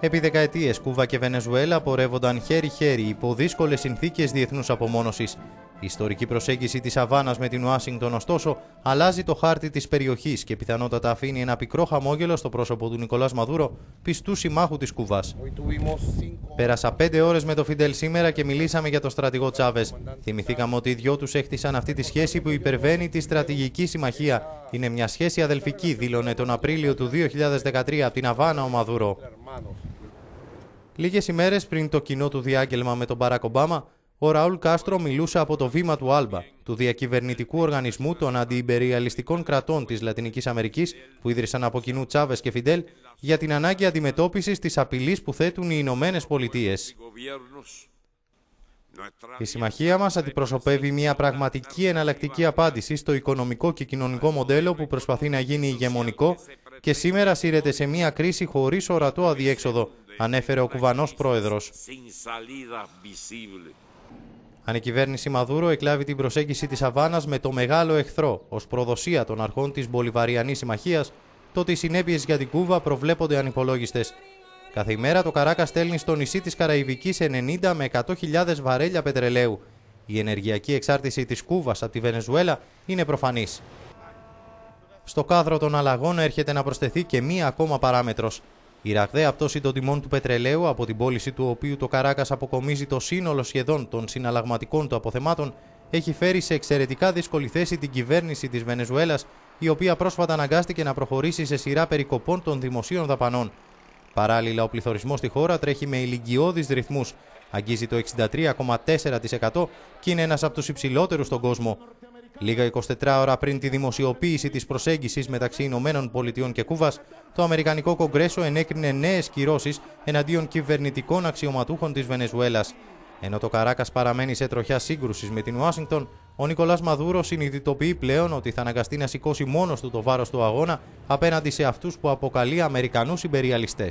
Επί δεκαετίες, Κούβα και Βενεζουέλα πορεύονταν χέρι-χέρι υπό δύσκολες συνθήκες διεθνούς απομόνωσης. Η ιστορική προσέγγιση της Αβάνας με την Ουάσιγκτον, ωστόσο, αλλάζει το χάρτη της περιοχής και πιθανότατα αφήνει ένα πικρό χαμόγελο στο πρόσωπο του Νικολάς Μαδούρο, πιστού συμμάχου της Κούβας. Πέρασα πέντε ώρες με το Φιντελ σήμερα και μιλήσαμε για τον στρατηγό Τσάβες. Θυμηθήκαμε ότι οι δυο τους έχτισαν αυτή τη σχέση που υπερβαίνει τη στρατηγική συμμαχία. Είναι μια σχέση αδελφική, δήλωνε τον Απρίλιο του 2013 από την Αβάνα ο Μαδούρο. Λίγες ημέρες πριν το κοινό του διάγγελμα με τον Μπαράκ Ομπάμα, ο Ραούλ Κάστρο μιλούσε από το βήμα του Άλμπα, του διακυβερνητικού οργανισμού των αντιυμπεριαλιστικών κρατών της Λατινικής Αμερικής, που ίδρυσαν από κοινού Τσάβες και Φιντέλ, για την ανάγκη αντιμετώπισης της απειλής που θέτουν οι Ηνωμένες Πολιτείες. Η συμμαχία μας αντιπροσωπεύει μια πραγματική εναλλακτική απάντηση στο οικονομικό και κοινωνικό μοντέλο που προσπαθεί να γίνει ηγεμονικό και σήμερα σύρεται σε μια κρίση χωρίς ορατό αδιέξοδο ανέφερε ο Κουβανός πρόεδρος. Αν η κυβέρνηση Μαδούρο εκλάβει την προσέγγιση της Αβάνας με το μεγάλο εχθρό ως προδοσία των αρχών της Μπολιβαριανής Συμμαχίας, τότε οι συνέπειες για την Κούβα προβλέπονται ανυπολόγιστες. Κάθε ημέρα το Καράκα στέλνει στο νησί της Καραϊβικής 90 με 100.000 βαρέλια πετρελαίου. Η ενεργειακή εξάρτηση της Κούβας από τη Βενεζουέλα είναι προφανής. Στο κάδρο των αλλαγών έρχεται να προσθεθεί και μία ακόμα παράμετρος, η ραγδαία πτώση των τιμών του πετρελαίου, από την πώληση του οποίου το Καράκας αποκομίζει το σύνολο σχεδόν των συναλλαγματικών του αποθεμάτων, έχει φέρει σε εξαιρετικά δύσκολη θέση την κυβέρνηση της Βενεζουέλας, η οποία πρόσφατα αναγκάστηκε να προχωρήσει σε σειρά περικοπών των δημοσίων δαπανών. Παράλληλα, ο πληθωρισμός στη χώρα τρέχει με ηλικιώδεις ρυθμούς. Αγγίζει το 63,4% και είναι ένας από τους υψηλότερους στον κόσμο. Λίγα 24 ώρα πριν τη δημοσιοποίηση της προσέγγισης μεταξύ Ηνωμένων Πολιτειών και Κούβας, το Αμερικανικό Κογκρέσο ενέκρινε νέες κυρώσεις εναντίον κυβερνητικών αξιωματούχων της Βενεζουέλας. Ενώ το καράκας παραμένει σε τροχιά σύγκρουσης με την Ουάσιγκτον, ο Νικολάς Μαδούρο συνειδητοποιεί πλέον ότι θα αναγκαστεί να σηκώσει μόνος του το βάρος του αγώνα απέναντι σε αυτούς που αποκαλεί Αμερικανούς υπεριαλιστέ.